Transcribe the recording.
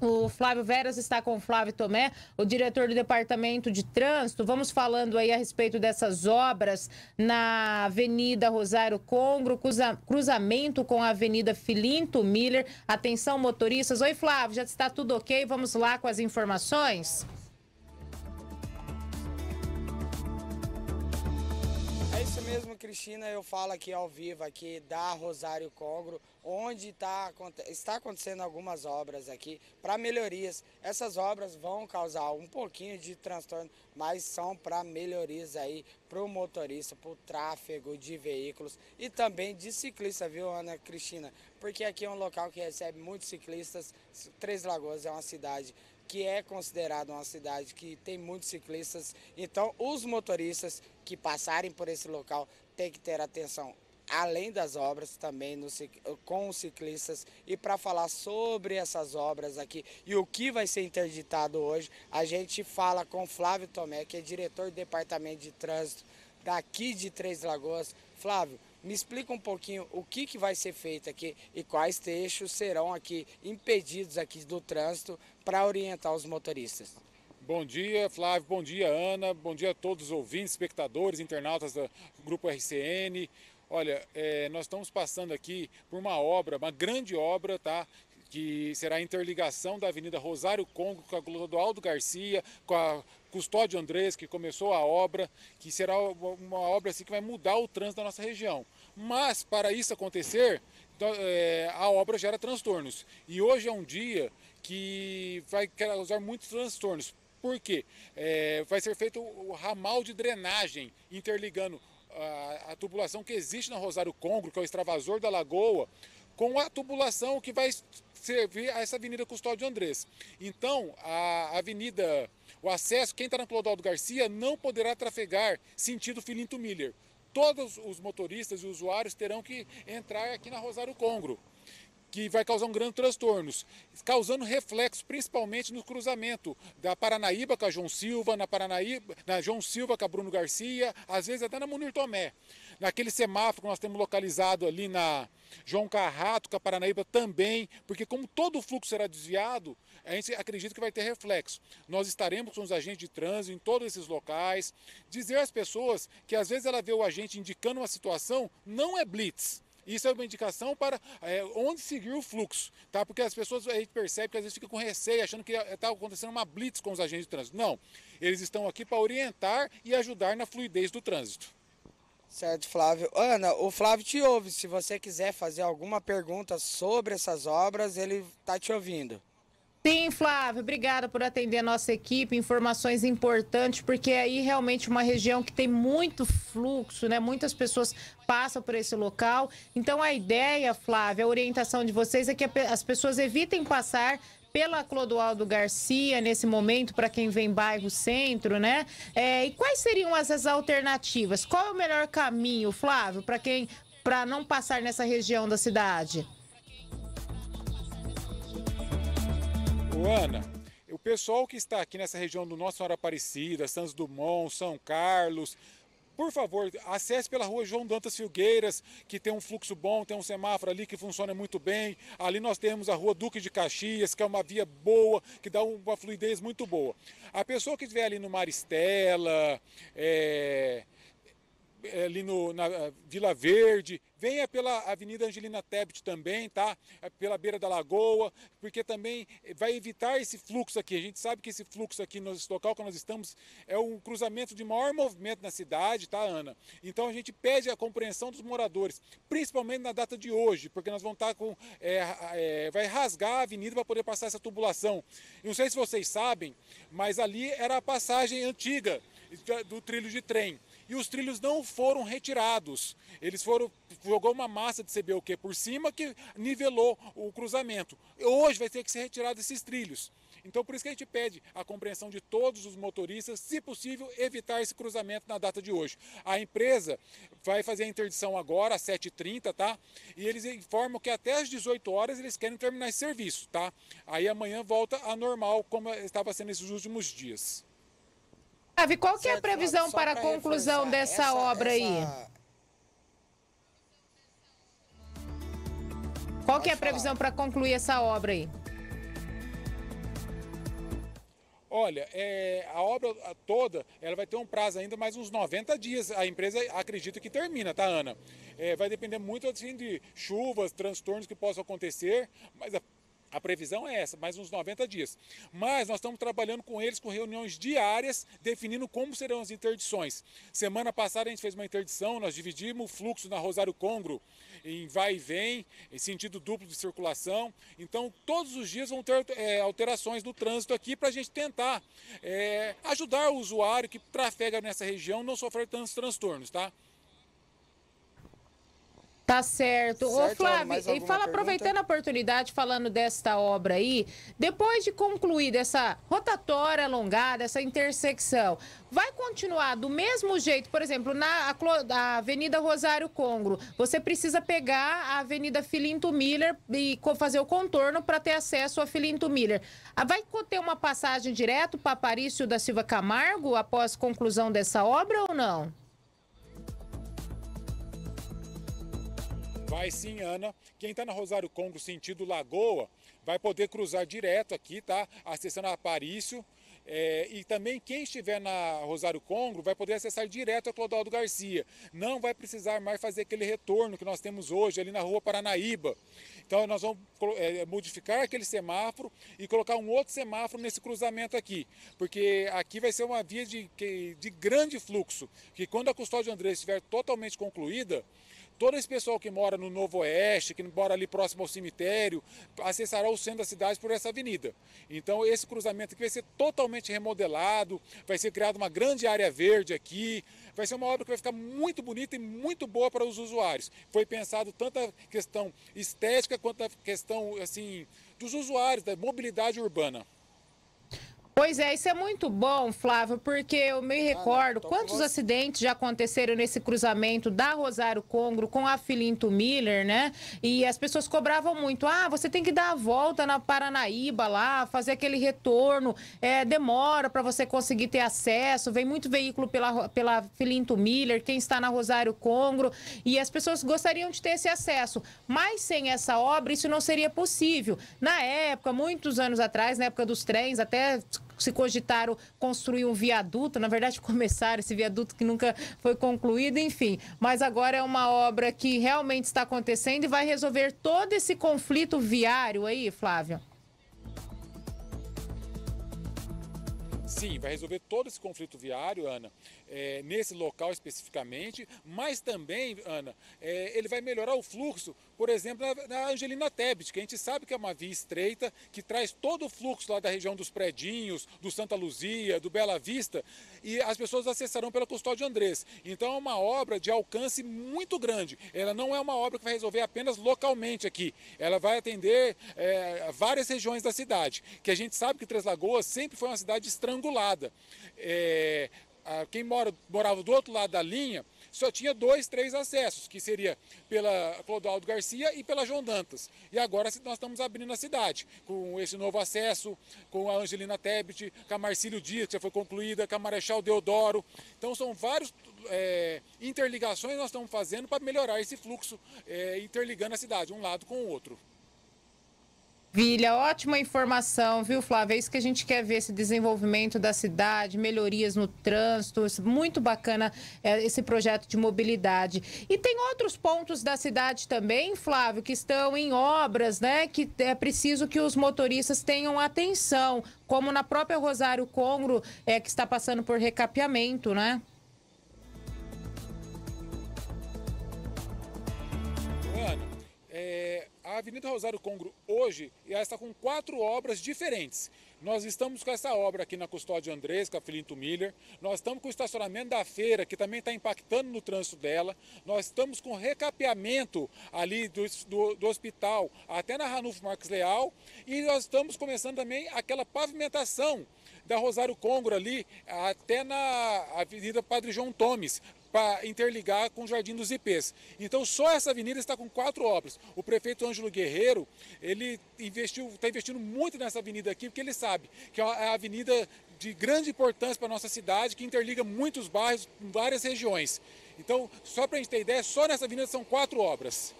O Flávio Veras está com o Flávio Tomé, o diretor do Departamento de Trânsito. Vamos falando aí a respeito dessas obras na Avenida Rosário Congro, cruza, cruzamento com a Avenida Filinto Miller. Atenção, motoristas. Oi, Flávio, já está tudo ok? Vamos lá com as informações? mesmo Cristina eu falo aqui ao vivo, aqui da Rosário Congro, onde tá, está acontecendo algumas obras aqui para melhorias. Essas obras vão causar um pouquinho de transtorno, mas são para melhorias aí para o motorista, para o tráfego de veículos e também de ciclista, viu, Ana Cristina? Porque aqui é um local que recebe muitos ciclistas. Três Lagoas é uma cidade que é considerada uma cidade que tem muitos ciclistas. Então, os motoristas que passarem por esse local tem que ter atenção além das obras, também no, com os ciclistas. E para falar sobre essas obras aqui e o que vai ser interditado hoje, a gente fala com Flávio Tomé, que é diretor do Departamento de Trânsito daqui de Três Lagoas. Flávio, me explica um pouquinho o que, que vai ser feito aqui e quais trechos serão aqui impedidos aqui do trânsito para orientar os motoristas. Bom dia, Flávio. Bom dia, Ana. Bom dia a todos os ouvintes, espectadores, internautas do Grupo RCN. Olha, é, nós estamos passando aqui por uma obra, uma grande obra, tá? Que será a interligação da Avenida Rosário Congo com a Clodoaldo Garcia, com a Custódio Andrés, que começou a obra, que será uma obra assim, que vai mudar o trânsito da nossa região. Mas, para isso acontecer, então, é, a obra gera transtornos. E hoje é um dia que vai causar muitos transtornos, por quê? É, vai ser feito o ramal de drenagem interligando a, a, tubulação que existe na Rosário Congro, que é o extravasor da lagoa, com a tubulação que vai servir a essa Avenida Custódio Andrés. Então, a Avenida, o acesso, quem está na Clodaldo Garcia não poderá trafegar sentido Filinto Miller. Todos os motoristas e usuários terão que entrar aqui na Rosário Congro que vai causar um grande transtorno, causando reflexo principalmente no cruzamento da Paranaíba com a João Silva, na Paranaíba, na João Silva com a Bruno Garcia, às vezes até na Munir Tomé. Naquele semáforo que nós temos localizado ali na João Carrato com a Paranaíba também, porque como todo o fluxo será desviado, a gente acredita que vai ter reflexo. Nós estaremos com os agentes de trânsito em todos esses locais, dizer às pessoas que às vezes ela vê o agente indicando uma situação, não é blitz isso é uma indicação para é, onde seguir o fluxo, tá? Porque as pessoas, a gente percebe que às vezes fica com receio, achando que está acontecendo uma blitz com os agentes de trânsito. Não, eles estão aqui para orientar e ajudar na fluidez do trânsito. Certo, Flávio. Ana, o Flávio te ouve. Se você quiser fazer alguma pergunta sobre essas obras, ele está te ouvindo. Sim, Flávio, obrigada por atender a nossa equipe. Informações importantes, porque é aí realmente uma região que tem muito fluxo, né? Muitas pessoas passam por esse local. Então a ideia, Flávio, a orientação de vocês é que as pessoas evitem passar pela Clodoaldo Garcia nesse momento, para quem vem bairro centro, né? É, e quais seriam as alternativas? Qual é o melhor caminho, Flávio, para quem para não passar nessa região da cidade? Luana, o pessoal que está aqui nessa região do Nossa Senhora Aparecida, Santos Dumont, São Carlos, por favor, acesse pela rua João Dantas Filgueiras, que tem um fluxo bom, tem um semáforo ali que funciona muito bem. Ali nós temos a rua Duque de Caxias, que é uma via boa, que dá uma fluidez muito boa. A pessoa que estiver ali no Maristela, é, é, ali no, na eh, Vila Verde, venha pela Avenida Angelina Tebet também, tá? É, pela beira da lagoa, porque também vai evitar esse fluxo aqui. A gente sabe que esse fluxo aqui no local que nós estamos é um cruzamento de maior movimento na cidade, tá, Ana? Então a gente pede a compreensão dos moradores, principalmente na data de hoje, porque nós vamos estar tá com. É, é, vai rasgar a avenida para poder passar essa tubulação. Não sei se vocês sabem, mas ali era a passagem antiga do trilho de trem. E os trilhos não foram retirados. Eles foram jogou uma massa de CBUQ por cima que nivelou o cruzamento. Hoje vai ter que ser retirado esses trilhos. Então, por isso que a gente pede a compreensão de todos os motoristas, se possível, evitar esse cruzamento na data de hoje. A empresa vai fazer a interdição agora, às 7h30, tá? E eles informam que até às 18 horas eles querem terminar esse serviço, tá? Aí amanhã volta a normal, como estava sendo esses últimos dias. Davi, qual que é a previsão para a conclusão dessa essa, obra essa... aí? Qual Pode que é a previsão para concluir essa obra aí? Olha, é, a obra toda, ela vai ter um prazo ainda mais uns 90 dias. A empresa acredita que termina, tá, Ana? É, vai depender muito assim, de chuvas, transtornos que possam acontecer, mas a a previsão é essa, mais uns 90 dias. Mas nós estamos trabalhando com eles com reuniões diárias, definindo como serão as interdições. Semana passada a gente fez uma interdição, nós dividimos o fluxo na Rosário Congro em vai e vem, em sentido duplo de circulação. Então, todos os dias vão ter é, alterações no trânsito aqui para a gente tentar é, ajudar o usuário que trafega nessa região não sofrer tantos transtornos, tá? Tá certo. certo Ô, Flávio, e fala, aproveitando a oportunidade, falando desta obra aí, depois de concluída essa rotatória alongada, essa intersecção, vai continuar do mesmo jeito, por exemplo, na a, Avenida Rosário Congro, você precisa pegar a Avenida Filinto Miller e fazer o contorno para ter acesso a Filinto Miller. Ah, vai ter uma passagem direto para Parício da Silva Camargo após conclusão dessa obra ou não? Vai sim, Ana. Quem está na Rosário Congo sentido Lagoa vai poder cruzar direto aqui, tá? Acessando a Aparício. É, e também quem estiver na Rosário Congro vai poder acessar direto a Clodoaldo Garcia. Não vai precisar mais fazer aquele retorno que nós temos hoje ali na Rua Paranaíba. Então nós vamos é, modificar aquele semáforo e colocar um outro semáforo nesse cruzamento aqui, porque aqui vai ser uma via de, de grande fluxo, que quando a custódia André estiver totalmente concluída, Todo esse pessoal que mora no Novo Oeste, que mora ali próximo ao cemitério, acessará o centro da cidade por essa avenida. Então, esse cruzamento aqui vai ser totalmente remodelado, vai ser criada uma grande área verde aqui, vai ser uma obra que vai ficar muito bonita e muito boa para os usuários. Foi pensado tanto a questão estética quanto a questão assim dos usuários da mobilidade urbana. Pois é, isso é muito bom, Flávio, porque eu me recordo ah, quantos acidentes já aconteceram nesse cruzamento da Rosário Congro com a Filinto Miller, né? E as pessoas cobravam muito. Ah, você tem que dar a volta na Paranaíba lá, fazer aquele retorno. É, demora para você conseguir ter acesso. Vem muito veículo pela, pela Filinto Miller, quem está na Rosário Congro. E as pessoas gostariam de ter esse acesso. Mas sem essa obra, isso não seria possível. Na época, muitos anos atrás, na época dos trens, até se cogitaram construir um viaduto, na verdade começaram esse viaduto que nunca foi concluído, enfim. Mas agora é uma obra que realmente está acontecendo e vai resolver todo esse conflito viário aí, Flávio. Sim, vai resolver todo esse conflito viário, Ana, é, nesse local especificamente, mas também, Ana, é, ele vai melhorar o fluxo por exemplo, na Angelina Tebet, que a gente sabe que é uma via estreita, que traz todo o fluxo lá da região dos Predinhos, do Santa Luzia, do Bela Vista, e as pessoas acessarão pela Custódio Andrés. Então é uma obra de alcance muito grande. Ela não é uma obra que vai resolver apenas localmente aqui. Ela vai atender é, várias regiões da cidade, que a gente sabe que Três Lagoas sempre foi uma cidade estrangulada. É, quem mora, morava do outro lado da linha só tinha dois, três acessos, que seria pela Clodoaldo Garcia e pela João Dantas. E agora nós estamos abrindo a cidade, com esse novo acesso, com a Angelina Tebet, com a Marcílio Dias, que já foi concluída, com a Marechal Deodoro. Então são várias é, interligações que nós estamos fazendo para melhorar esse fluxo, é, interligando a cidade, um lado com o outro. Maravilha, ótima informação, viu, Flávia? É isso que a gente quer ver, esse desenvolvimento da cidade, melhorias no trânsito, muito bacana é, esse projeto de mobilidade. E tem outros pontos da cidade também, Flávio, que estão em obras, né? Que é preciso que os motoristas tenham atenção, como na própria Rosário Congro, é, que está passando por recapeamento, né? Avenida Rosário Congro hoje ela está com quatro obras diferentes. Nós estamos com essa obra aqui na Custódia a Filinto Miller. Nós estamos com o estacionamento da feira, que também está impactando no trânsito dela. Nós estamos com recapeamento ali do, do, do hospital até na Ranulfo Marques Leal. E nós estamos começando também aquela pavimentação da Rosário Congro ali até na Avenida Padre João Tomes, para interligar com o Jardim dos Ipês. Então só essa avenida está com quatro obras. O prefeito Ângelo Guerreiro, ele investiu, está investindo muito nessa avenida aqui, porque ele sabe que é a é avenida de grande importância para a nossa cidade, que interliga muitos bairros, várias regiões. Então, só para a gente ter ideia, só nessa avenida são quatro obras.